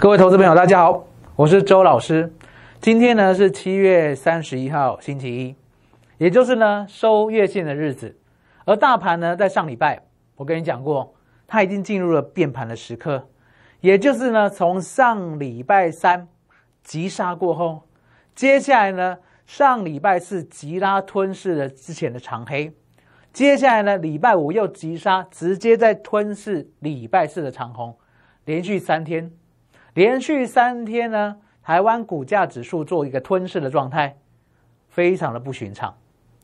各位投资朋友，大家好，我是周老师。今天呢是七月三十一号星期一，也就是呢收月线的日子。而大盘呢在上礼拜，我跟你讲过，它已经进入了变盘的时刻。也就是呢，从上礼拜三急杀过后，接下来呢上礼拜四急拉吞噬了之前的长黑，接下来呢礼拜五又急杀，直接在吞噬礼拜四的长红，连续三天。连续三天呢，台湾股价指数做一个吞噬的状态，非常的不寻常。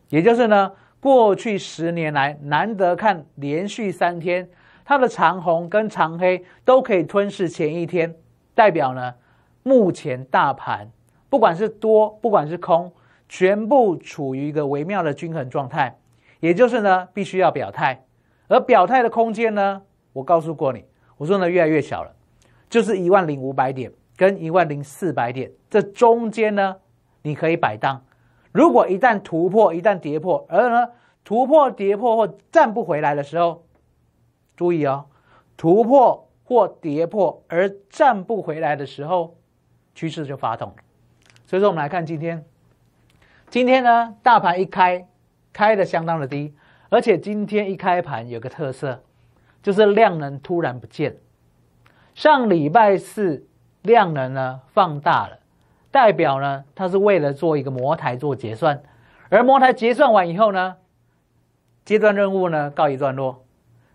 也就是呢，过去十年来难得看连续三天，它的长红跟长黑都可以吞噬前一天，代表呢，目前大盘不管是多不管是空，全部处于一个微妙的均衡状态。也就是呢，必须要表态，而表态的空间呢，我告诉过你，我说呢越来越小了。就是一万零五百点跟一万零四百点，这中间呢，你可以摆荡。如果一旦突破，一旦跌破，而呢突破跌破或站不回来的时候，注意哦，突破或跌破而站不回来的时候，趋势就发动了。所以说，我们来看今天，今天呢，大盘一开开的相当的低，而且今天一开盘有个特色，就是量能突然不见。上礼拜四量能呢放大了，代表呢它是为了做一个模台做结算，而模台结算完以后呢，阶段任务呢告一段落，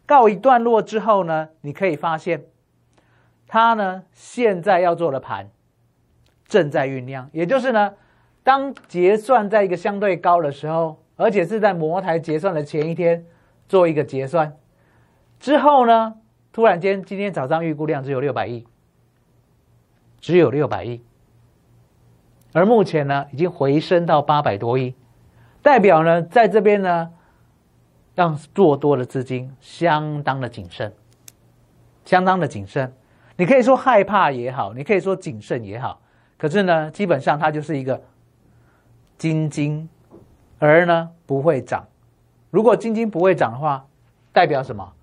告一段落之后呢，你可以发现，它呢现在要做的盘正在酝酿，也就是呢，当结算在一个相对高的时候，而且是在模台结算的前一天做一个结算之后呢。突然间，今天早上预估量只有六百亿，只有六百亿，而目前呢，已经回升到八百多亿，代表呢，在这边呢，让做多的资金相当的谨慎，相当的谨慎。你可以说害怕也好，你可以说谨慎也好，可是呢，基本上它就是一个金金，而呢不会涨。如果金金不会涨的话，代表什么？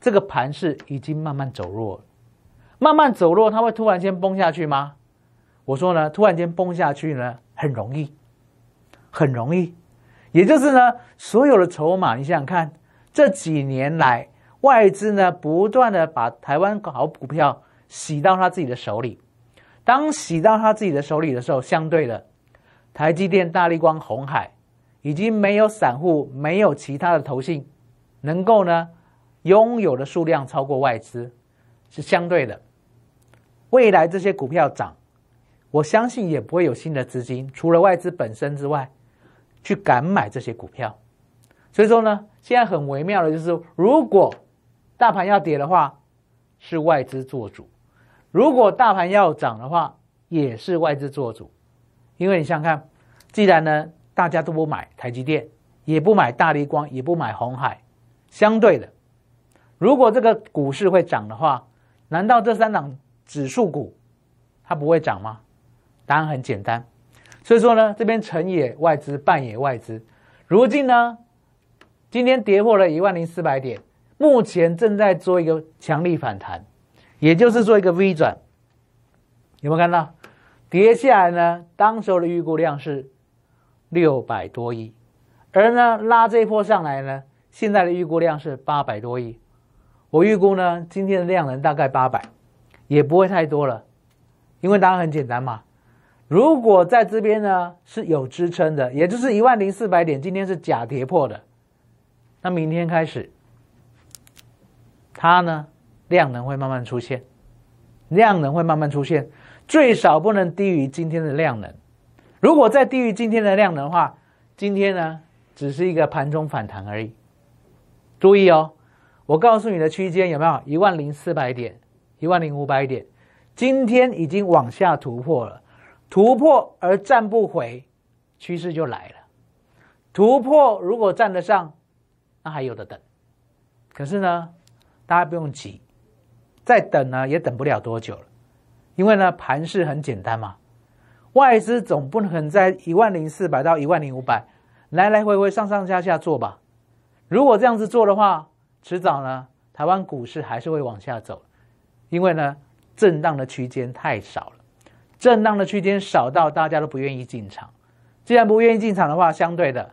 这个盘势已经慢慢走弱，慢慢走弱，它会突然间崩下去吗？我说呢，突然间崩下去呢，很容易，很容易。也就是呢，所有的筹码，你想想看，这几年来，外资呢不断的把台湾好股票洗到他自己的手里，当洗到他自己的手里的时候，相对的，台积电、大立光、红海，已经没有散户，没有其他的投信，能够呢。拥有的数量超过外资，是相对的。未来这些股票涨，我相信也不会有新的资金，除了外资本身之外，去敢买这些股票。所以说呢，现在很微妙的就是，如果大盘要跌的话，是外资做主；如果大盘要涨的话，也是外资做主。因为你想看，既然呢大家都不买台积电，也不买大立光，也不买红海，相对的。如果这个股市会涨的话，难道这三档指数股它不会涨吗？答案很简单。所以说呢，这边成也外资，败也外资。如今呢，今天跌破了一万零四百点，目前正在做一个强力反弹，也就是做一个 V 转。有没有看到？跌下来呢，当时候的预估量是六百多亿，而呢拉这一波上来呢，现在的预估量是八百多亿。我预估呢，今天的量能大概八百，也不会太多了，因为答案很简单嘛。如果在这边呢是有支撑的，也就是一万零四百点，今天是假跌破的，那明天开始，它呢量能会慢慢出现，量能会慢慢出现，最少不能低于今天的量能。如果再低于今天的量能的话，今天呢只是一个盘中反弹而已。注意哦。我告诉你的区间有没有一万零四百点，一万零五百点？今天已经往下突破了，突破而站不回，趋势就来了。突破如果站得上，那还有的等。可是呢，大家不用急，再等呢也等不了多久了，因为呢盘势很简单嘛，外资总不可能在一万零四百到一万零五百来来回回上上下下做吧？如果这样子做的话，迟早呢，台湾股市还是会往下走，因为呢，震荡的区间太少了，震荡的区间少到大家都不愿意进场。既然不愿意进场的话，相对的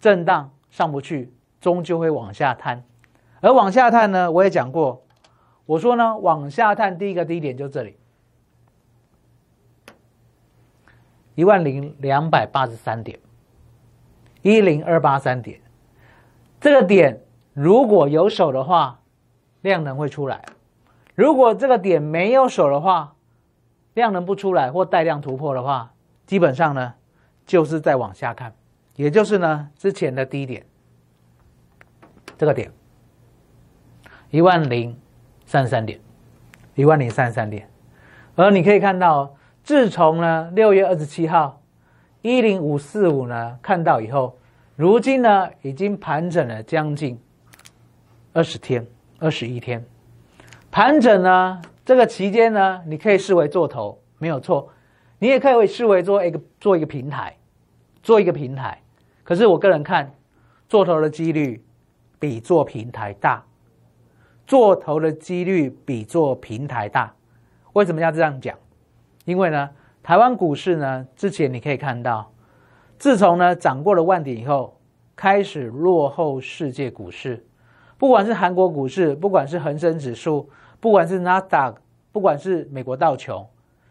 震荡上不去，终究会往下探。而往下探呢，我也讲过，我说呢，往下探第一个低点就这里，一万零两百八十三点，一零二八三点，这个点。如果有手的话，量能会出来；如果这个点没有手的话，量能不出来或带量突破的话，基本上呢，就是在往下看，也就是呢之前的低点，这个点一万零三十三点，一万零三十三点。而你可以看到，自从呢六月二十七号一零五四五呢看到以后，如今呢已经盘整了将近。二十天，二十一天，盘整呢？这个期间呢，你可以视为做头，没有错。你也可以视为做一个做一个平台，做一个平台。可是我个人看，做头的几率比做平台大。做头的几率比做平台大。为什么要这样讲？因为呢，台湾股市呢，之前你可以看到，自从呢涨过了万点以后，开始落后世界股市。不管是韩国股市，不管是恒生指数，不管是 NASDAQ，不管是美国道琼，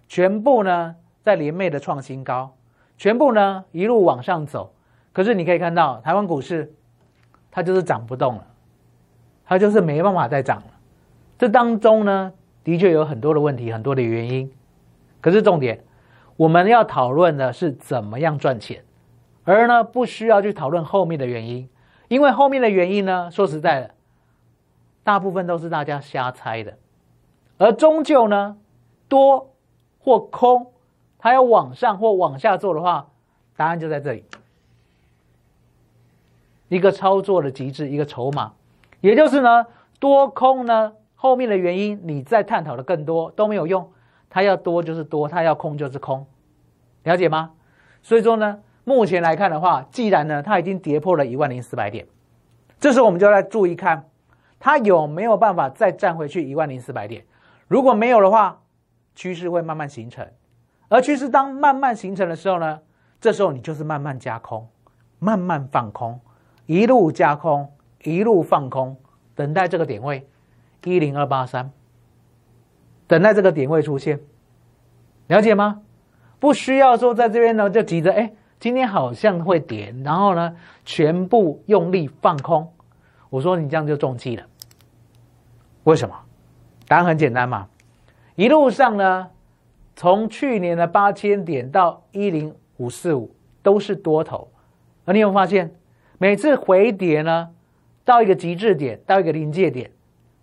全部呢在连袂的创新高，全部呢一路往上走。可是你可以看到台湾股市，它就是涨不动了，它就是没办法再涨了。这当中呢，的确有很多的问题，很多的原因。可是重点，我们要讨论的是怎么样赚钱，而呢不需要去讨论后面的原因，因为后面的原因呢，说实在的。大部分都是大家瞎猜的，而终究呢，多或空，它要往上或往下做的话，答案就在这里。一个操作的极致，一个筹码，也就是呢，多空呢后面的原因，你再探讨的更多都没有用。它要多就是多，它要空就是空，了解吗？所以说呢，目前来看的话，既然呢它已经跌破了一万零四百点，这时候我们就来注意看。它有没有办法再站回去一万零四百点？如果没有的话，趋势会慢慢形成。而趋势当慢慢形成的时候呢，这时候你就是慢慢加空，慢慢放空，一路加空，一路放空，等待这个点位一零二八三，等待这个点位出现，了解吗？不需要说在这边呢就急着，哎，今天好像会跌，然后呢全部用力放空，我说你这样就中计了。为什么？答案很简单嘛，一路上呢，从去年的八千点到一零五四五都是多头，而你有没有发现，每次回跌呢，到一个极致点，到一个临界点，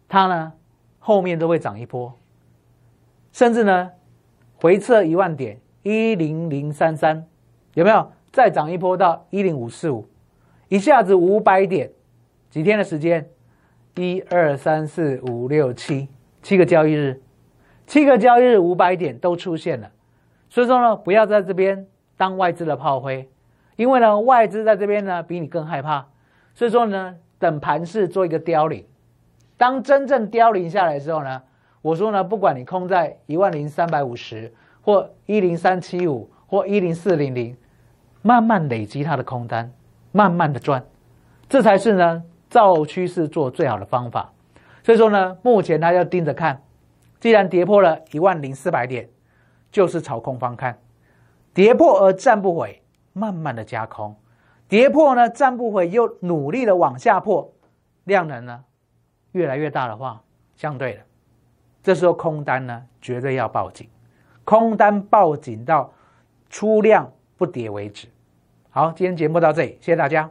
它呢后面都会涨一波，甚至呢回撤一万点一零零三三，有没有再涨一波到一零五四五，一下子五百点，几天的时间？一二三四五六七，七个交易日，七个交易日五百点都出现了，所以说呢，不要在这边当外资的炮灰，因为呢外资在这边呢比你更害怕，所以说呢，等盘势做一个凋零，当真正凋零下来之后呢，我说呢，不管你空在一万零三百五十或一零三七五或一零四零零，慢慢累积它的空单，慢慢的赚，这才是呢。造趋势做最好的方法，所以说呢，目前他要盯着看。既然跌破了一万零四百点，就是朝空方看，跌破而站不回，慢慢的加空。跌破呢站不回，又努力的往下破，量能呢越来越大的话，相对的，这时候空单呢绝对要报警，空单报警到出量不跌为止。好，今天节目到这里，谢谢大家。